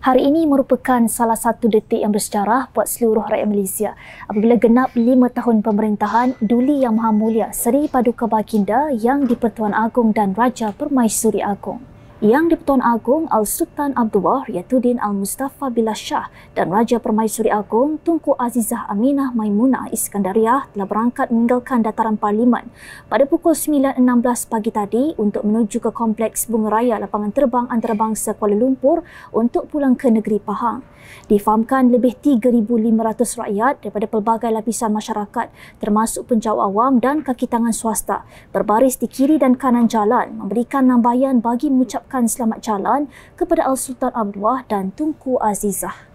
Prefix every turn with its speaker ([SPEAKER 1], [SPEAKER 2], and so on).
[SPEAKER 1] Hari ini merupakan salah satu detik yang bersejarah buat seluruh rakyat Malaysia apabila genap lima tahun pemerintahan Duli Yang Maha Mulia Seri Paduka Baginda yang di-Pertuan Agong dan Raja Permaisuri Agong yang di Agong Al-Sultan Abdullah Riyatuddin Al-Mustafa bila Shah dan Raja Permaisuri Agong Tunku Azizah Aminah Maimunah Iskandariah telah berangkat meninggalkan dataran parlimen pada pukul 9.16 pagi tadi untuk menuju ke Kompleks Bunga Raya Lapangan Terbang Antarabangsa Kuala Lumpur untuk pulang ke negeri Pahang. Difahamkan lebih 3,500 rakyat daripada pelbagai lapisan masyarakat termasuk penjawa awam dan kakitangan swasta berbaris di kiri dan kanan jalan memberikan nambayan bagi mengucap mengucapkan selamat jalan kepada Al-Sultan Abdullah dan Tunku Azizah.